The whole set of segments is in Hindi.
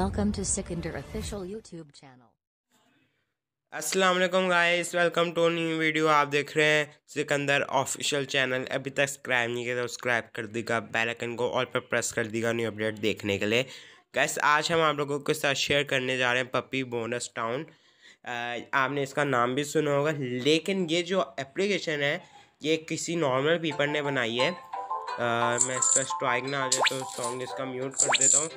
Welcome to Sikander official YouTube channel. अस्सलाम वालेकुम guys welcome to new video आप देख रहे हैं सिकंदर ऑफिशियल चैनल अभी तक सब्सक्राइब नहीं किया तो सब्सक्राइब कर देगा बेल आइकन को ऑल पर प्रेस कर देगा न्यू अपडेट देखने के लिए गैस आज हम आप लोगों के साथ शेयर करने जा रहे हैं पपी बोनस टाउन आपने इसका नाम भी सुना होगा लेकिन ये जो एप्लीकेशन है ये किसी नॉर्मल पीपल ने बनाई है आ, मैं इसका स्ट्राइक ना आ जाए तो सॉन्ग इसका म्यूट कर देता हूँ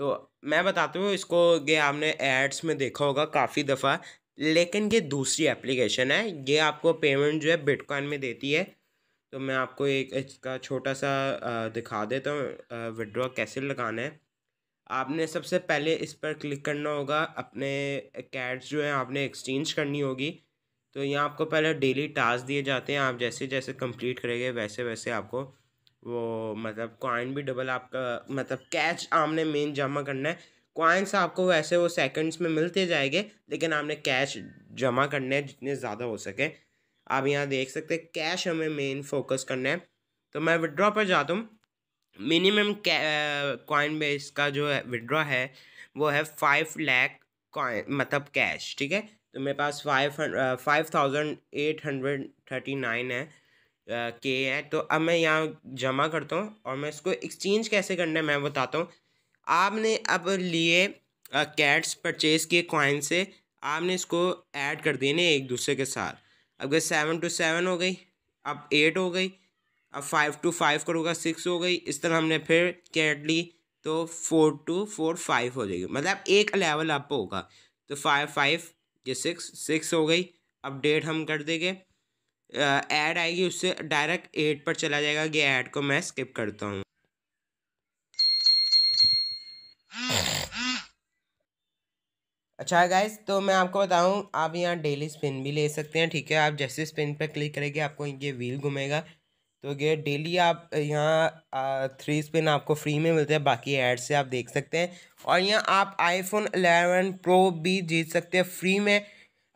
तो मैं बताता हूँ इसको ये आपने एड्स में देखा होगा काफ़ी दफ़ा लेकिन ये दूसरी एप्लीकेशन है ये आपको पेमेंट जो है बिटकॉइन में देती है तो मैं आपको एक इसका छोटा सा दिखा देता हूँ विड्रॉ कैसे लगाना है आपने सबसे पहले इस पर क्लिक करना होगा अपने कैड्स जो हैं आपने एक्सचेंज करनी होगी तो यहाँ आपको पहले डेली टास्क दिए जाते हैं आप जैसे जैसे कंप्लीट करेंगे वैसे वैसे आपको वो मतलब कॉइन भी डबल आपका मतलब कैच आपने मेन जमा करना है कॉइन्स आपको वैसे वो सेकंड्स में मिलते जाएंगे लेकिन आपने कैश जमा करना है जितने ज़्यादा हो सके आप यहाँ देख सकते हैं कैश हमें मेन फोकस करना है तो मैं विड्रॉ पर जाता हूँ मिनिमम कॉइन बेस का जो है विड्रॉ है वो है फाइव लैख मतलब कैश ठीक है तो मेरे पास five five thousand eight hundred thirty nine है के हैं तो अब मैं यहाँ जमा करता हूँ और मैं इसको एक्सचेंज कैसे करना है मैं बताता हूँ आपने अब लिए कैट्स परचेज किए कॉइन से आपने इसको ऐड कर देने एक दूसरे के साथ अब गए सेवन टू सेवन हो गई अब एट हो गई अब फाइव टू फाइव करूँगा सिक्स हो गई इस तरह हमने फिर कैट ली तो फोर टू फोर फाइव हो जाएगी मतलब एक लेवल अप होगा तो फाइव फाइव ये सिक्स सिक्स हो गई अब डेट हम कर देंगे ऐड आएगी उससे डायरेक्ट एट पर चला जाएगा ये ऐड को मैं स्किप करता हूँ अच्छा गाइज तो मैं आपको बताऊं आप यहाँ डेली स्पिन भी ले सकते हैं ठीक है आप जैसे स्पिन पर क्लिक करेंगे आपको ये व्हील घूमेगा तो ये डेली आप यहाँ थ्री स्पिन आपको फ्री में मिलते हैं बाकी एड से आप देख सकते हैं और यहाँ आप आईफोन 11 प्रो भी जीत सकते हैं फ्री में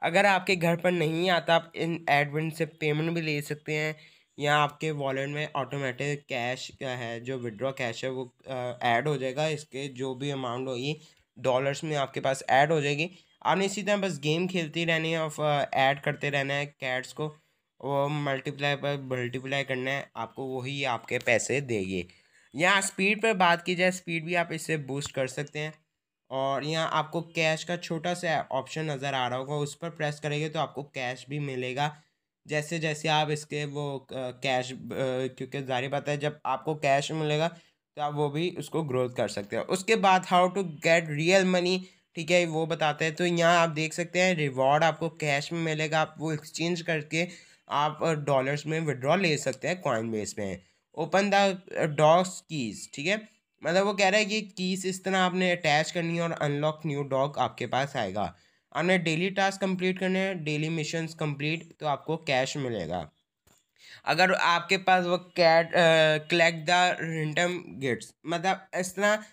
अगर आपके घर पर नहीं आता आप इन एडवेंट से पेमेंट भी ले सकते हैं या आपके वॉलेट में ऑटोमेटिक कैश है जो विड्रॉ कैश है वो ऐड हो जाएगा इसके जो भी अमाउंट होगी डॉलर्स में आपके पास ऐड हो जाएगी आपने इसी तरह बस गेम खेलती रहनी है और ऐड करते रहना है कैट्स को वो मल्टीप्लाई पर मल्टीप्लाई करना है आपको वही आपके पैसे देगी यहाँ स्पीड पर बात की जाए स्पीड भी आप इससे बूस्ट कर सकते हैं और यहाँ आपको कैश का छोटा सा ऑप्शन नज़र आ रहा होगा उस पर प्रेस करेंगे तो आपको कैश भी मिलेगा जैसे जैसे आप इसके वो कैश क्योंकि जारी बात है जब आपको कैश मिलेगा तो आप वो भी उसको ग्रोथ कर सकते हैं उसके बाद how to get real money ठीक है वो बताते हैं तो यहाँ आप देख सकते हैं रिवॉर्ड आपको कैश में मिलेगा आप वो एक्सचेंज करके आप डॉलर्स में विड्रॉ ले सकते हैं कॉइन बेस में ओपन द डॉक्स कीज़ ठीक है मतलब वो कह रहा है कि कीस इस तरह आपने अटैच करनी है और अनलॉक न्यू डॉग आपके पास आएगा आपने डेली टास्क कंप्लीट करने हैं डेली मिशन कंप्लीट तो आपको कैश मिलेगा अगर आपके पास वो कैट कलेक्ट द रिंटम गिट्स मतलब इस तरह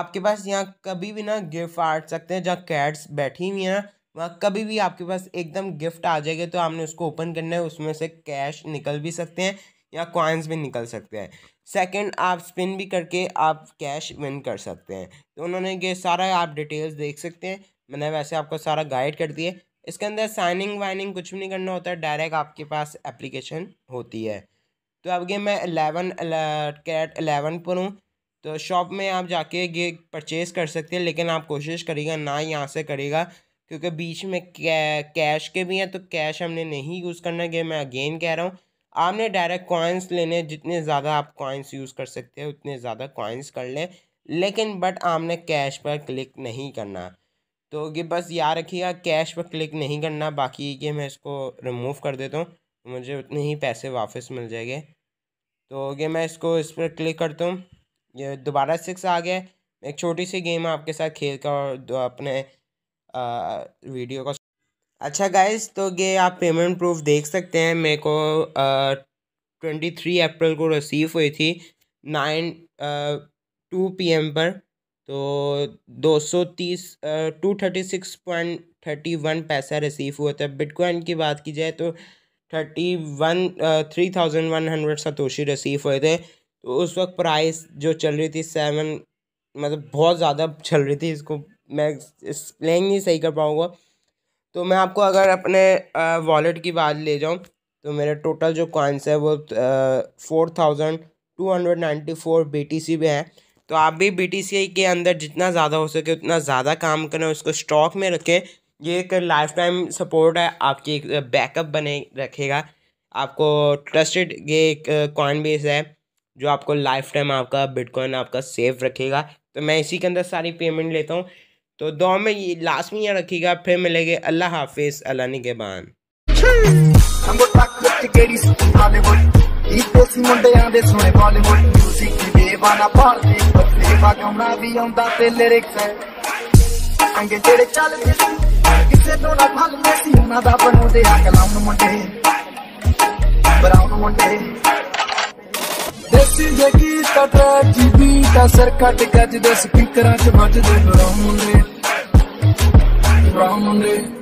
आपके पास यहाँ कभी भी ना गिफ्ट आ सकते हैं जहाँ कैट्स बैठी हुई हैं वहाँ कभी भी आपके पास एकदम गिफ्ट आ जाएगा तो आपने उसको ओपन करना है उसमें से कैश निकल भी सकते हैं या कॉइन्स भी निकल सकते हैं सेकंड आप स्पिन भी करके आप कैश विन कर सकते हैं तो उन्होंने ये सारा आप डिटेल्स देख सकते हैं मैंने वैसे आपको सारा गाइड कर दिया इसके अंदर साइनिंग वाइनिंग कुछ भी नहीं करना होता डायरेक्ट आपके पास एप्लीकेशन होती है तो अब ये मैं अलेवन कैट अलेवन पर हूँ तो शॉप में आप जाके ये परचेज़ कर सकते हैं लेकिन आप कोशिश करिएगा ना यहाँ से करिएगा क्योंकि बीच में कै, कैश के भी हैं तो कैश हमने नहीं यूज़ करना ये मैं अगेन कह रहा हूँ आपने डायरेक्ट कॉइन्स लेने जितने ज़्यादा आप कॉइन्स यूज़ कर सकते हैं उतने ज़्यादा कॉइन्स कर लें लेकिन बट आपने कैश पर क्लिक नहीं करना तो ये बस याद रखिएगा कैश पर क्लिक नहीं करना बाकी ये मैं इसको रिमूव कर देता हूँ मुझे उतने ही पैसे वापस मिल जाएंगे तो ये मैं इसको इस पर क्लिक करता हूँ ये दोबारा सिक्स आ गया एक छोटी सी गेम आपके साथ खेल का और अपने आ, वीडियो का अच्छा गाइज तो ये आप पेमेंट प्रूफ देख सकते हैं मेरे को ट्वेंटी थ्री अप्रैल को रिसीव हुई थी नाइन टू पी एम पर तो दो सौ तीस two thirty six point thirty one पैसा रिसीव हुआ था बिटकॉइन की बात की जाए तो thirty one three thousand one hundred satoshi receive हुए थे तो उस वक्त प्राइस जो चल रही थी सेवन मतलब बहुत ज़्यादा चल रही थी इसको मैं एक्सप्लेन नहीं सही कर पाऊँगा तो मैं आपको अगर अपने वॉलेट की बात ले जाऊँ तो मेरे टोटल जो कॉइन्स है वो four thousand two hundred ninety four B T C भी है तो आप भी बी टी सी के अंदर जितना ज़्यादा हो सके उतना ज़्यादा काम करें उसको स्टॉक में रखें ये एक लाइफ टाइम सपोर्ट है आपकी एक बैकअप बने रखेगा आपको ट्रस्टेड ये एक कॉइन बेस है जो आपको लाइफ टाइम आपका बिटकॉइन आपका सेफ रखेगा तो मैं इसी के अंदर सारी पेमेंट लेता हूँ तो दुआ में लाजमी यहाँ रखिएगा फिर मिलेंगे अल्लाह हाफिज अल्लाह निगेबान ਸੀ ਜੀ ਕੀ ਤਾ ਟੀਵੀ ਦਾ ਸਰਕਟ ਗੱਜ ਦੇ ਸਪੀਕਰਾਂ ਚ grounded